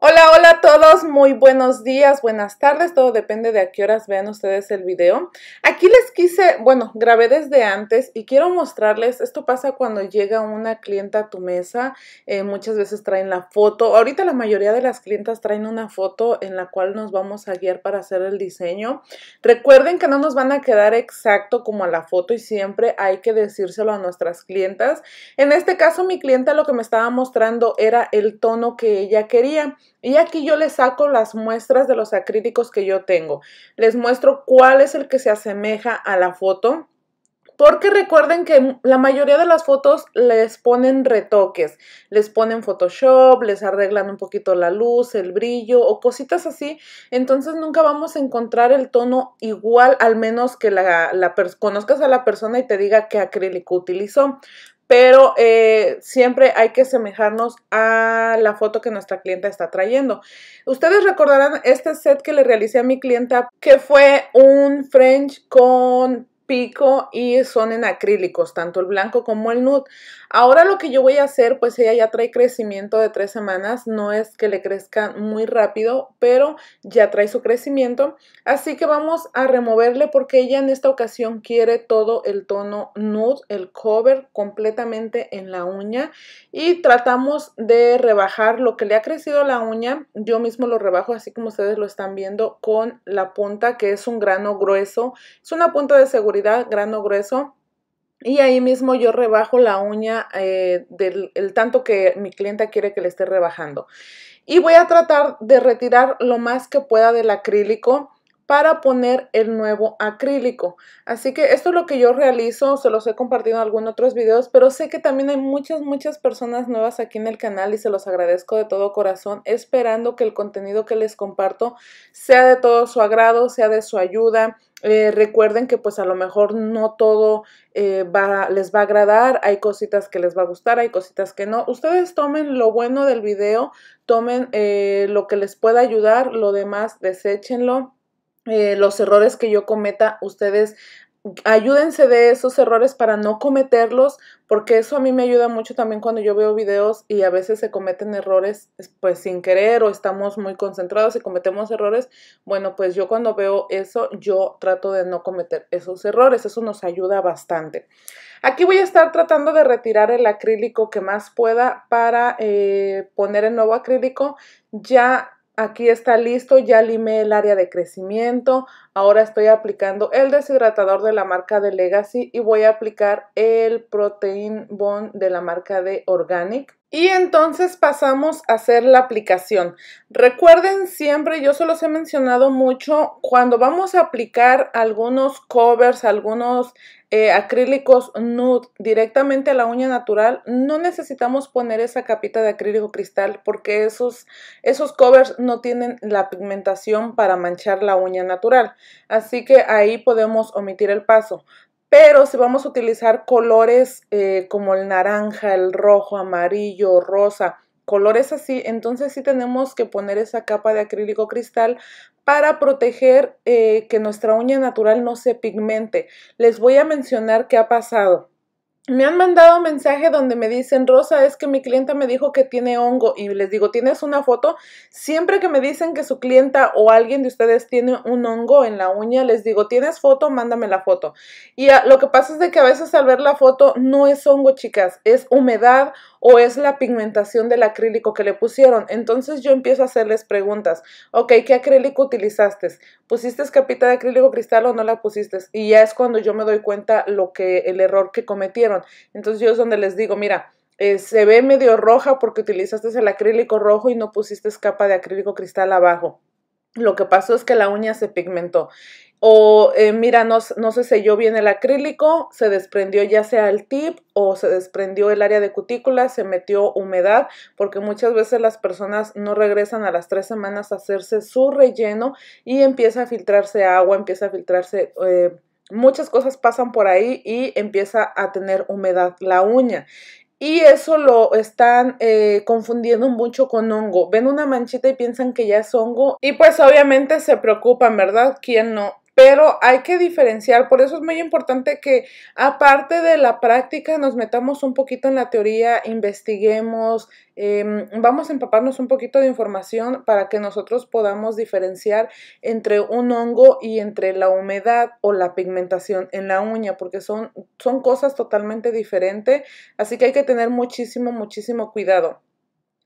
Hola, hola a todos, muy buenos días, buenas tardes, todo depende de a qué horas vean ustedes el video. Aquí les quise, bueno, grabé desde antes y quiero mostrarles, esto pasa cuando llega una clienta a tu mesa, eh, muchas veces traen la foto, ahorita la mayoría de las clientas traen una foto en la cual nos vamos a guiar para hacer el diseño. Recuerden que no nos van a quedar exacto como a la foto y siempre hay que decírselo a nuestras clientas. En este caso mi clienta lo que me estaba mostrando era el tono que ella quería. Y aquí yo les saco las muestras de los acrílicos que yo tengo. Les muestro cuál es el que se asemeja a la foto. Porque recuerden que la mayoría de las fotos les ponen retoques, les ponen Photoshop, les arreglan un poquito la luz, el brillo o cositas así. Entonces nunca vamos a encontrar el tono igual, al menos que la, conozcas a la persona y te diga qué acrílico utilizó pero eh, siempre hay que semejarnos a la foto que nuestra clienta está trayendo. Ustedes recordarán este set que le realicé a mi clienta, que fue un French con pico y son en acrílicos, tanto el blanco como el nude. Ahora lo que yo voy a hacer, pues ella ya trae crecimiento de tres semanas, no es que le crezca muy rápido, pero ya trae su crecimiento. Así que vamos a removerle porque ella en esta ocasión quiere todo el tono nude, el cover completamente en la uña y tratamos de rebajar lo que le ha crecido la uña. Yo mismo lo rebajo así como ustedes lo están viendo con la punta que es un grano grueso. Es una punta de seguridad grano grueso. Y ahí mismo yo rebajo la uña eh, del tanto que mi clienta quiere que le esté rebajando. Y voy a tratar de retirar lo más que pueda del acrílico para poner el nuevo acrílico. Así que esto es lo que yo realizo, se los he compartido en algunos otros videos, pero sé que también hay muchas, muchas personas nuevas aquí en el canal y se los agradezco de todo corazón, esperando que el contenido que les comparto sea de todo su agrado, sea de su ayuda, eh, recuerden que pues a lo mejor no todo eh, les va a agradar, hay cositas que les va a gustar, hay cositas que no. Ustedes tomen lo bueno del video, tomen eh, lo que les pueda ayudar, lo demás deséchenlo. los errores que yo cometa, ustedes ayúdense de esos errores para no cometerlos, porque eso a mí me ayuda mucho también cuando yo veo videos y a veces se cometen errores pues sin querer o estamos muy concentrados y cometemos errores. Bueno, pues yo cuando veo eso, yo trato de no cometer esos errores, eso nos ayuda bastante. Aquí voy a estar tratando de retirar el acrílico que más pueda para eh, poner el nuevo acrílico. Ya aquí está listo, ya limé el área de crecimiento, ahora estoy aplicando el deshidratador de la marca de Legacy y voy a aplicar el Protein Bond de la marca de Organic. Y entonces pasamos a hacer la aplicación. Recuerden siempre, yo se los he mencionado mucho, cuando vamos a aplicar algunos covers, algunos eh, acrílicos nude directamente a la uña natural, no necesitamos poner esa capita de acrílico cristal porque esos, esos covers no tienen la pigmentación para manchar la uña natural. Así que ahí podemos omitir el paso. Pero si vamos a utilizar colores eh, como el naranja, el rojo, amarillo, rosa, colores así, entonces sí tenemos que poner esa capa de acrílico cristal para proteger eh, que nuestra uña natural no se pigmente. Les voy a mencionar qué ha pasado. Me han mandado un mensaje donde me dicen, Rosa, es que mi clienta me dijo que tiene hongo y les digo, ¿tienes una foto? Siempre que me dicen que su clienta o alguien de ustedes tiene un hongo en la uña, les digo, ¿tienes foto? Mándame la foto. Y ah, lo que pasa es de que a veces al ver la foto no es hongo, chicas, es humedad o es la pigmentación del acrílico que le pusieron. Entonces yo empiezo a hacerles preguntas. Ok, ¿qué acrílico utilizaste? ¿Pusiste capita de acrílico cristal o no la pusiste? Y ya es cuando yo me doy cuenta lo que el error que cometieron. Entonces yo es donde les digo, mira, eh, se ve medio roja porque utilizaste el acrílico rojo y no pusiste capa de acrílico cristal abajo. Lo que pasó es que la uña se pigmentó. O eh, mira, no, se selló bien el acrílico, se desprendió ya sea el tip o se desprendió el área de cutícula, se metió humedad, porque muchas veces las personas no regresan a las tres semanas a hacerse su relleno y empieza a filtrarse agua, empieza a filtrarse... Eh, muchas cosas pasan por ahí y empieza a tener humedad la uña. Y eso lo están eh, confundiendo mucho con hongo. Ven una manchita y piensan que ya es hongo. Y pues obviamente se preocupan, ¿verdad? ¿Quién no? pero hay que diferenciar, por eso es muy importante que aparte de la práctica nos metamos un poquito en la teoría, investiguemos, em, vamos a empaparnos un poquito de información para que nosotros podamos diferenciar entre un hongo y entre la humedad o la pigmentación en la uña, porque son, son cosas totalmente diferentes, así que hay que tener muchísimo, muchísimo cuidado.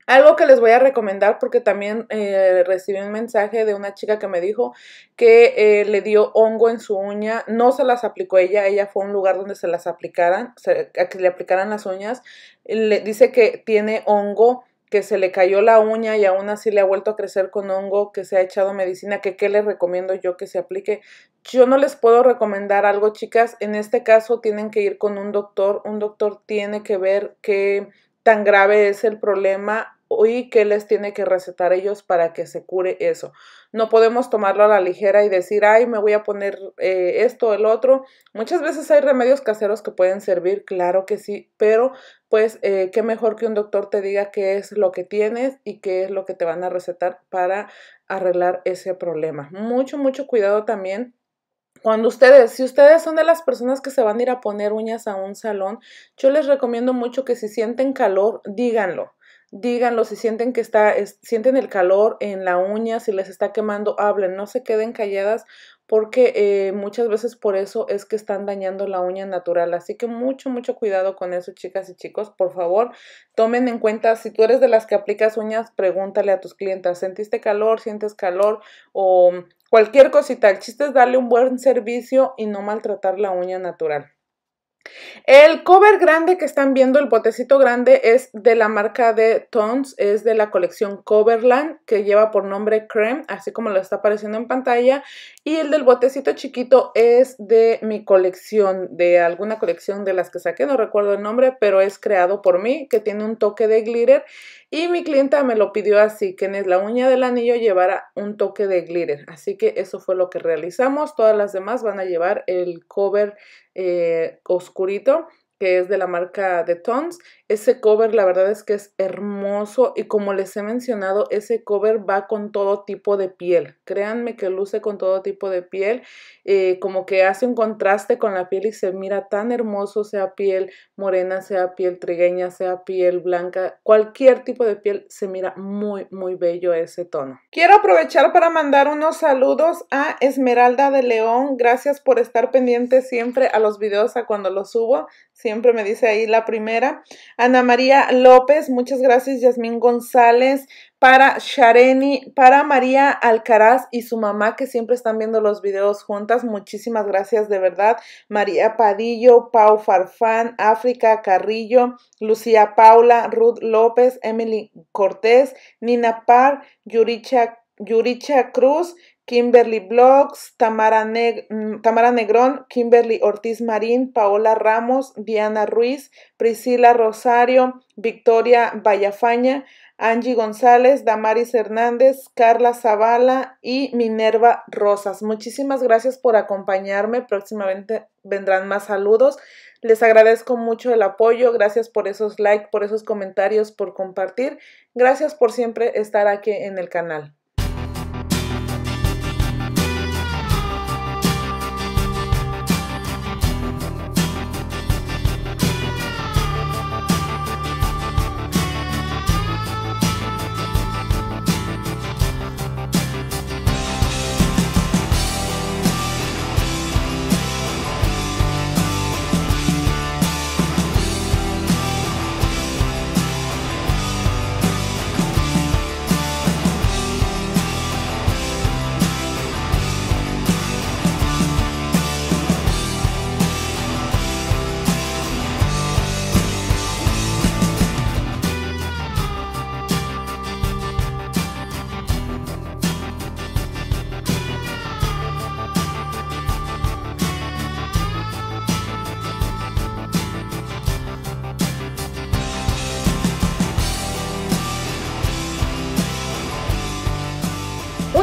Algo que les voy a recomendar porque también eh, recibí un mensaje de una chica que me dijo que eh, le dio hongo en su uña, no se las aplicó ella, ella fue a un lugar donde se las aplicaran, a que le aplicaran las uñas, le dice que tiene hongo, que se le cayó la uña y aún así le ha vuelto a crecer con hongo, que se ha echado medicina, que qué les recomiendo yo que se aplique. Yo no les puedo recomendar algo, chicas, en este caso tienen que ir con un doctor, un doctor tiene que ver qué tan grave es el problema y qué les tiene que recetar ellos para que se cure eso. No podemos tomarlo a la ligera y decir, ay, me voy a poner esto eh, esto, el otro. Muchas veces hay remedios caseros que pueden servir, claro que sí, pero pues eh, qué mejor que un doctor te diga qué es lo que tienes y qué es lo que te van a recetar para arreglar ese problema. Mucho, mucho cuidado también cuando ustedes, si ustedes son de las personas que se van a ir a poner uñas a un salón, yo les recomiendo mucho que si sienten calor, díganlo díganlo si sienten que está, sienten el calor en la uña, si les está quemando, hablen, no se queden calladas porque eh, muchas veces por eso es que están dañando la uña natural. Así que mucho, mucho cuidado con eso, chicas y chicos. Por favor, tomen en cuenta, si tú eres de las que aplicas uñas, pregúntale a tus clientas, ¿sentiste calor? ¿Sientes calor? O cualquier cosita. El chiste es darle un buen servicio y no maltratar la uña natural. El cover grande que están viendo, el botecito grande, es de la marca de Tones, es de la colección Coverland, que lleva por nombre Creme, así como lo está apareciendo en pantalla. Y el del botecito chiquito es de mi colección, de alguna colección de las que saqué, no recuerdo el nombre, pero es creado por mí, que tiene un toque de glitter. Y mi clienta me lo pidió así, que en la uña del anillo llevara un toque de glitter. Así que eso fue lo que realizamos. Todas las demás van a llevar el cover eh, oscurito que es de la marca de Tones ese cover, la verdad es que es hermoso y como les he mencionado, ese cover va con todo tipo de piel. Créanme que luce con todo tipo de piel, eh, como que hace un contraste con la piel y se mira tan hermoso, sea piel morena, sea piel trigueña, sea piel blanca, cualquier tipo de piel, se mira muy, muy bello ese tono. Quiero aprovechar para mandar unos saludos a Esmeralda de León. Gracias por estar pendiente siempre a los videos, a cuando los subo. Siempre me dice ahí la primera. Ana María López, muchas gracias, Yasmín González, para Shareni, para María Alcaraz y su mamá que siempre están viendo los videos juntas, muchísimas gracias de verdad, María Padillo, Pau Farfán, África Carrillo, Lucía Paula, Ruth López, Emily Cortés, Nina Parr, Yuricha Yuricha Cruz, Kimberly Blogs, mm, Tamara, Negrón, Kimberly Ortiz Marín, Paola Ramos, Diana Ruiz, Priscila Rosario, Victoria Vallafaña, Angie González, Damaris Hernández, Carla Zavala y Minerva Rosas. Muchísimas gracias por acompañarme. Próximamente vendrán más saludos. Les agradezco mucho el apoyo. Gracias por esos likes, por esos comentarios, por compartir. Gracias por siempre estar aquí en el canal.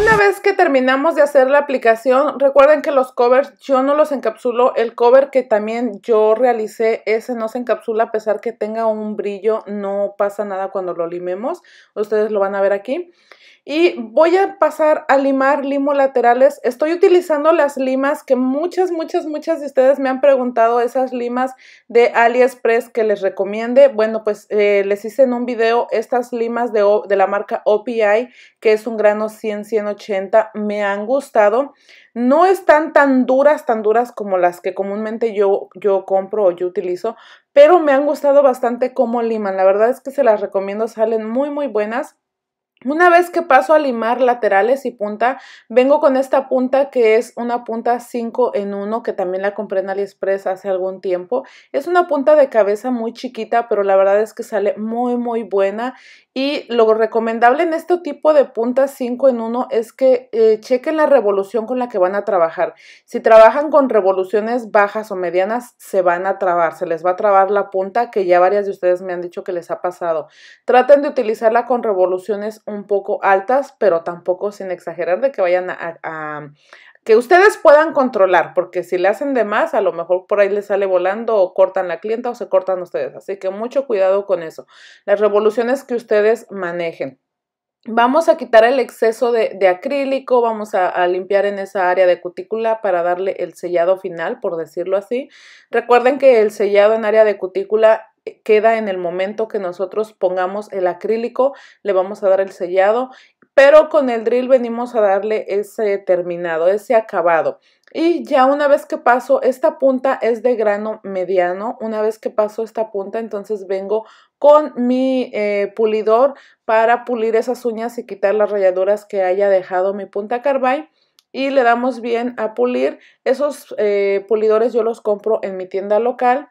Una vez que terminamos de hacer la aplicación, recuerden que los covers yo no los encapsulo. El cover que también yo realicé, ese no se encapsula a pesar que tenga un brillo, no pasa nada cuando lo limemos. Ustedes lo van a ver aquí. Y voy a pasar a limar limo laterales. Estoy utilizando las limas que muchas, muchas, muchas de ustedes me han preguntado, esas limas de AliExpress que les recomiende. Bueno, pues eh, les hice en un video estas limas de, la marca OPI, que es un grano 100-180. Me han gustado. No están tan duras, tan duras como las que comúnmente yo, yo compro o yo utilizo, pero me han gustado bastante como liman. La verdad es que se las recomiendo, salen muy, muy buenas. Una vez que paso a limar laterales y punta, vengo con esta punta que es una punta 5 en 1 que también la compré en AliExpress hace algún tiempo. Es una punta de cabeza muy chiquita, pero la verdad es que sale muy muy buena y lo recomendable en este tipo de puntas 5 en 1 es que eh, chequen la revolución con la que van a trabajar. Si trabajan con revoluciones bajas o medianas, se van a trabar, se les va a trabar la punta que ya varias de ustedes me han dicho que les ha pasado. Traten de utilizarla con revoluciones un poco altas, pero tampoco sin exagerar de que vayan a, que ustedes puedan controlar, porque si le hacen de más, a lo mejor por ahí le sale volando o cortan la clienta o se cortan ustedes. Así que mucho cuidado con eso. Las revoluciones que ustedes manejen. Vamos a quitar el exceso de, acrílico, vamos a, a, limpiar en esa área de cutícula para darle el sellado final, por decirlo así. Recuerden que el sellado en área de cutícula eh, queda en el momento que nosotros pongamos el acrílico, le vamos a dar el sellado pero con el drill venimos a darle ese terminado, ese acabado. Y ya una vez que paso esta punta es de grano mediano, una vez que paso esta punta entonces vengo con mi eh, pulidor para pulir esas uñas y quitar las rayaduras que haya dejado mi punta carbide y le damos bien a pulir. Esos eh, pulidores yo los compro en mi tienda local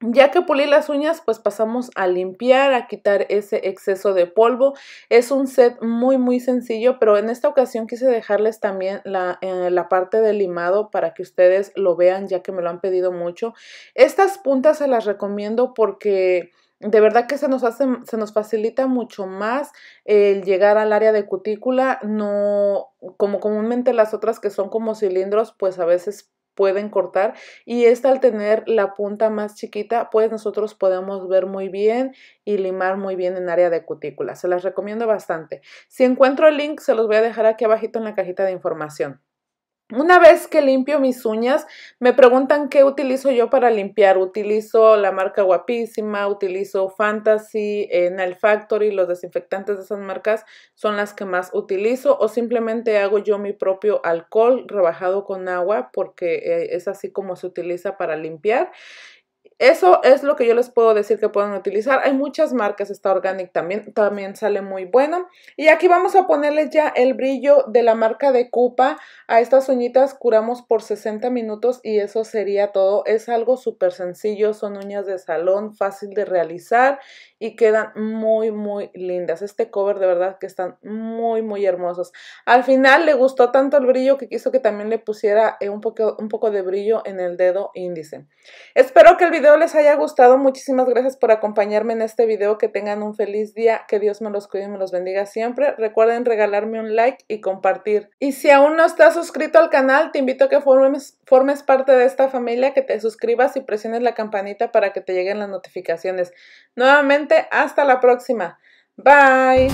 ya que pulí las uñas, pues pasamos a limpiar, a quitar ese exceso de polvo. Es un set muy, muy sencillo, pero en esta ocasión quise dejarles también eh, la, parte del limado para que ustedes lo vean, ya que me lo han pedido mucho. Estas puntas se las recomiendo porque... De verdad que se nos hace, se nos facilita mucho más el llegar al área de cutícula, no como comúnmente las otras que son como cilindros, pues a veces pueden cortar y esta al tener la punta más chiquita pues nosotros podemos ver muy bien y limar muy bien en área de cutícula. Se las recomiendo bastante. Si encuentro el link se los voy a dejar aquí abajito en la cajita de información. Una vez que limpio mis uñas, me preguntan qué utilizo yo para limpiar. Utilizo la marca Guapísima, utilizo Fantasy, eh, Nile Factory, los desinfectantes de esas marcas son las que más utilizo o simplemente hago yo mi propio alcohol rebajado con agua porque eh, es así como se utiliza para limpiar. Eso es lo que yo les puedo decir que pueden utilizar. Hay muchas marcas, esta Organic también, también sale muy bueno. Y aquí vamos a ponerle ya el brillo de la marca de Cupa. A estas uñitas curamos por 60 minutos y eso sería todo. Es algo súper sencillo, son uñas de salón, fácil de realizar y quedan muy, muy lindas. Este cover de verdad que están muy, muy hermosos. Al final le gustó tanto el brillo que quiso que también le pusiera eh, un poco, un poco de brillo en el dedo índice. Espero que el video les haya gustado. Muchísimas gracias por acompañarme en este video. Que tengan un feliz día. Que Dios me los cuide y me los bendiga siempre. Recuerden regalarme un like y compartir. Y si aún no estás suscrito al canal, te invito a que formes, formes parte de esta familia, que te suscribas y presiones la campanita para que te lleguen las notificaciones. Nuevamente, hasta la próxima. Bye.